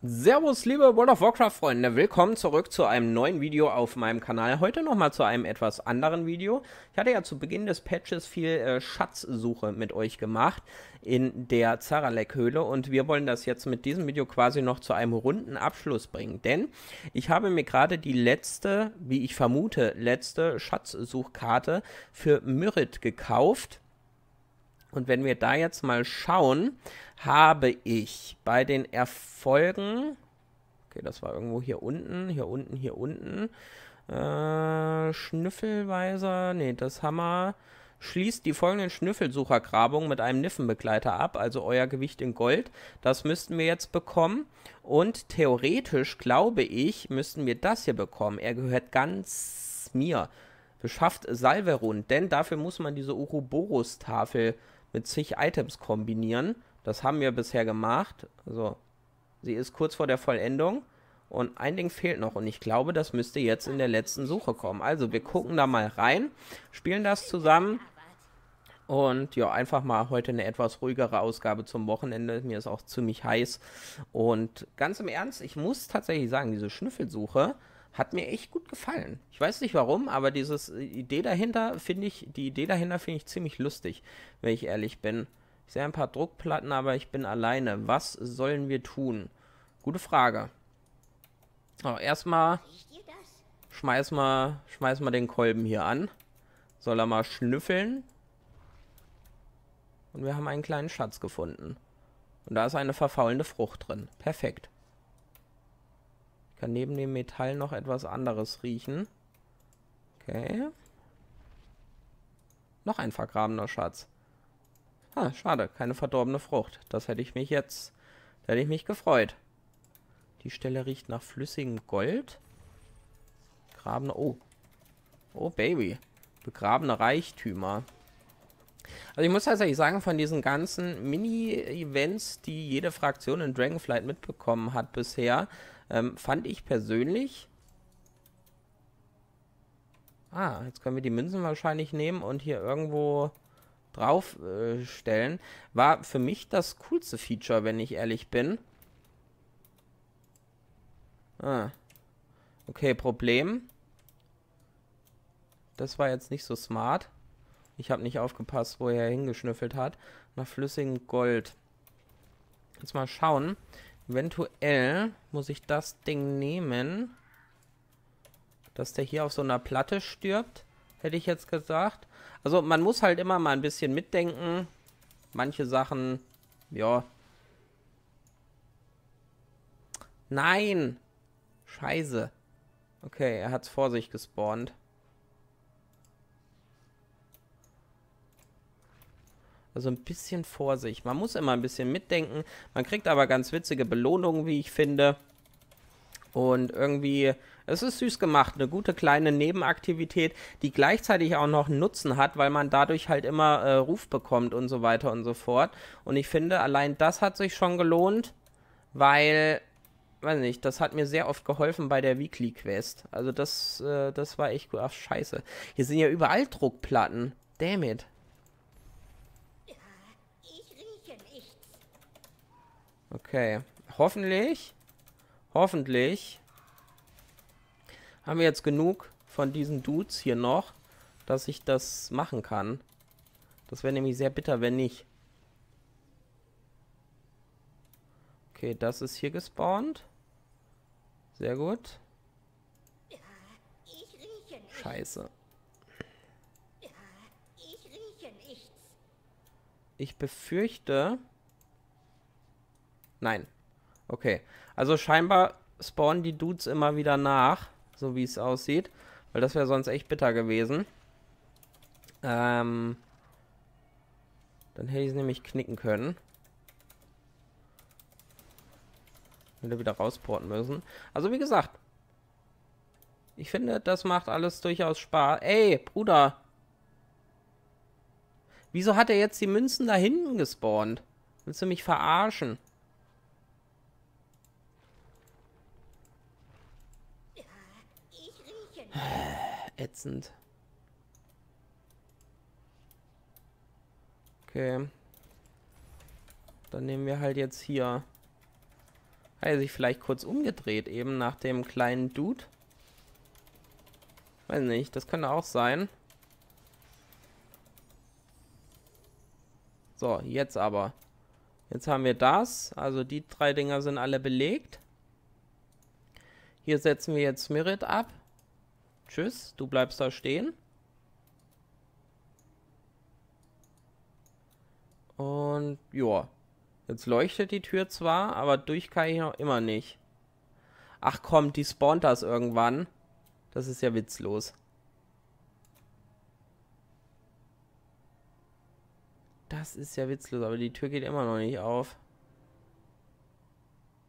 Servus liebe World of Warcraft Freunde, willkommen zurück zu einem neuen Video auf meinem Kanal. Heute nochmal zu einem etwas anderen Video. Ich hatte ja zu Beginn des Patches viel äh, Schatzsuche mit euch gemacht in der Zaralek Höhle und wir wollen das jetzt mit diesem Video quasi noch zu einem runden Abschluss bringen, denn ich habe mir gerade die letzte, wie ich vermute, letzte Schatzsuchkarte für Myrit gekauft und wenn wir da jetzt mal schauen, habe ich bei den Erfolgen, okay, das war irgendwo hier unten, hier unten, hier unten, äh, Schnüffelweiser, nee, das Hammer, schließt die folgenden Schnüffelsuchergrabungen mit einem Niffenbegleiter ab, also euer Gewicht in Gold. Das müssten wir jetzt bekommen. Und theoretisch, glaube ich, müssten wir das hier bekommen. Er gehört ganz mir. Beschafft Salverun, denn dafür muss man diese Uroboros-Tafel mit zig Items kombinieren. Das haben wir bisher gemacht. So, also, sie ist kurz vor der Vollendung. Und ein Ding fehlt noch und ich glaube, das müsste jetzt in der letzten Suche kommen. Also wir gucken da mal rein, spielen das zusammen und ja, einfach mal heute eine etwas ruhigere Ausgabe zum Wochenende. Mir ist auch ziemlich heiß. Und ganz im Ernst, ich muss tatsächlich sagen, diese Schnüffelsuche, hat mir echt gut gefallen. Ich weiß nicht warum, aber dieses äh, Idee dahinter finde ich, die Idee dahinter finde ich ziemlich lustig, wenn ich ehrlich bin. Ich sehe ein paar Druckplatten, aber ich bin alleine. Was sollen wir tun? Gute Frage. So, erstmal schmeiß mal, schmeiß mal den Kolben hier an. Soll er mal schnüffeln. Und wir haben einen kleinen Schatz gefunden. Und da ist eine verfaulende Frucht drin. Perfekt kann neben dem Metall noch etwas anderes riechen. Okay. Noch ein vergrabener Schatz. Ha, ah, schade, keine verdorbene Frucht. Das hätte ich mich jetzt... Da hätte ich mich gefreut. Die Stelle riecht nach flüssigem Gold. Grabene... Oh. Oh, Baby. Begrabene Reichtümer. Also ich muss tatsächlich sagen, von diesen ganzen Mini-Events, die jede Fraktion in Dragonflight mitbekommen hat bisher, ähm, fand ich persönlich. Ah, jetzt können wir die Münzen wahrscheinlich nehmen und hier irgendwo draufstellen. Äh, War für mich das coolste Feature, wenn ich ehrlich bin. Ah. Okay, Problem. Das war jetzt nicht so smart. Ich habe nicht aufgepasst, wo er hingeschnüffelt hat. Nach flüssigem Gold. Jetzt mal schauen. Eventuell muss ich das Ding nehmen, dass der hier auf so einer Platte stirbt, hätte ich jetzt gesagt. Also man muss halt immer mal ein bisschen mitdenken. Manche Sachen, ja. Nein! Scheiße. Okay, er hat es vor sich gespawnt. Also ein bisschen Vorsicht. Man muss immer ein bisschen mitdenken. Man kriegt aber ganz witzige Belohnungen, wie ich finde. Und irgendwie, es ist süß gemacht, eine gute kleine Nebenaktivität, die gleichzeitig auch noch einen Nutzen hat, weil man dadurch halt immer äh, Ruf bekommt und so weiter und so fort. Und ich finde, allein das hat sich schon gelohnt, weil, weiß nicht, das hat mir sehr oft geholfen bei der Weekly Quest. Also das, äh, das war echt gut. Ach, scheiße. Hier sind ja überall Druckplatten. Damn it. Okay. Hoffentlich. Hoffentlich. Haben wir jetzt genug von diesen Dudes hier noch, dass ich das machen kann. Das wäre nämlich sehr bitter, wenn nicht. Okay, das ist hier gespawnt. Sehr gut. Scheiße. Ich befürchte, Nein. Okay. Also scheinbar spawnen die Dudes immer wieder nach, so wie es aussieht. Weil das wäre sonst echt bitter gewesen. Ähm, dann hätte ich es nämlich knicken können. Hätte wieder rausporten müssen. Also wie gesagt, ich finde, das macht alles durchaus Spaß. Ey, Bruder. Wieso hat er jetzt die Münzen da hinten gespawnt? Willst du mich verarschen? Ätzend. Okay. Dann nehmen wir halt jetzt hier. Hat er sich vielleicht kurz umgedreht, eben nach dem kleinen Dude? Weiß nicht, das könnte auch sein. So, jetzt aber. Jetzt haben wir das. Also die drei Dinger sind alle belegt. Hier setzen wir jetzt Merit ab. Tschüss, du bleibst da stehen. Und ja, jetzt leuchtet die Tür zwar, aber durch kann ich noch immer nicht. Ach komm, die spawnt das irgendwann. Das ist ja witzlos. Das ist ja witzlos, aber die Tür geht immer noch nicht auf.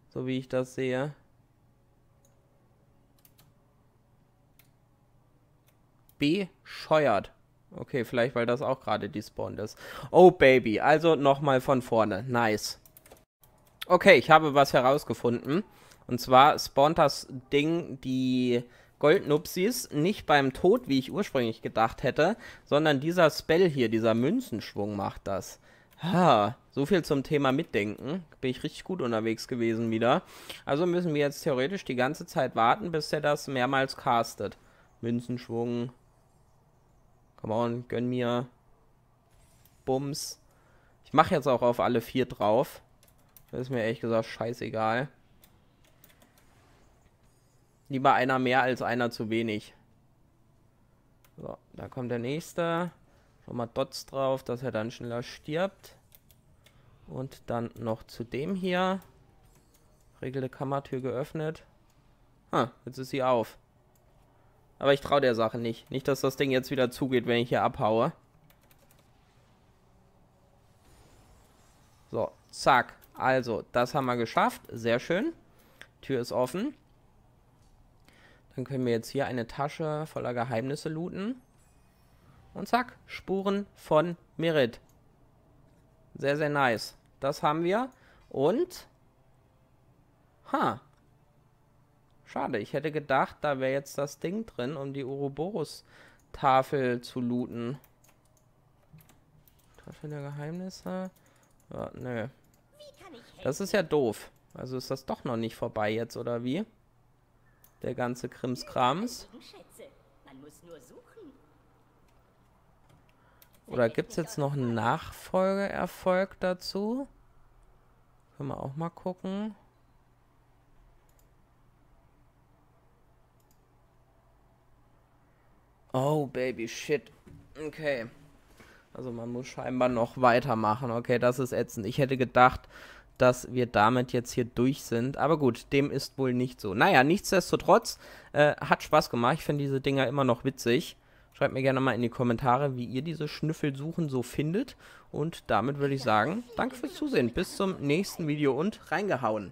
So wie ich das sehe. bescheuert. Okay, vielleicht weil das auch gerade despawned ist. Oh Baby, also nochmal von vorne. Nice. Okay, ich habe was herausgefunden. Und zwar spawnt das Ding die Goldnupsis nicht beim Tod, wie ich ursprünglich gedacht hätte, sondern dieser Spell hier, dieser Münzenschwung macht das. Ha, so viel zum Thema Mitdenken. Bin ich richtig gut unterwegs gewesen wieder. Also müssen wir jetzt theoretisch die ganze Zeit warten, bis er das mehrmals castet. Münzenschwung, Come on, gönn mir. Bums. Ich mache jetzt auch auf alle vier drauf. Das ist mir ehrlich gesagt scheißegal. Lieber einer mehr als einer zu wenig. So, da kommt der nächste. Schon mal Dots drauf, dass er dann schneller stirbt. Und dann noch zu dem hier. Regelte Kammertür geöffnet. Ha, jetzt ist sie auf. Aber ich traue der Sache nicht. Nicht, dass das Ding jetzt wieder zugeht, wenn ich hier abhaue. So, zack. Also, das haben wir geschafft. Sehr schön. Tür ist offen. Dann können wir jetzt hier eine Tasche voller Geheimnisse looten. Und zack, Spuren von Merit. Sehr, sehr nice. Das haben wir. Und... Ha, Schade, ich hätte gedacht, da wäre jetzt das Ding drin, um die Uroboros-Tafel zu looten. Tafel der Geheimnisse. Ja, nö. Das ist ja doof. Also ist das doch noch nicht vorbei jetzt, oder wie? Der ganze Krimskrams. Oder gibt es jetzt noch einen Nachfolgeerfolg dazu? Können wir auch mal gucken. Oh, Baby, shit. Okay. Also man muss scheinbar noch weitermachen. Okay, das ist ätzend. Ich hätte gedacht, dass wir damit jetzt hier durch sind. Aber gut, dem ist wohl nicht so. Naja, nichtsdestotrotz, äh, hat Spaß gemacht. Ich finde diese Dinger immer noch witzig. Schreibt mir gerne mal in die Kommentare, wie ihr diese Schnüffelsuchen so findet. Und damit würde ich sagen, danke fürs Zusehen. Bis zum nächsten Video und reingehauen.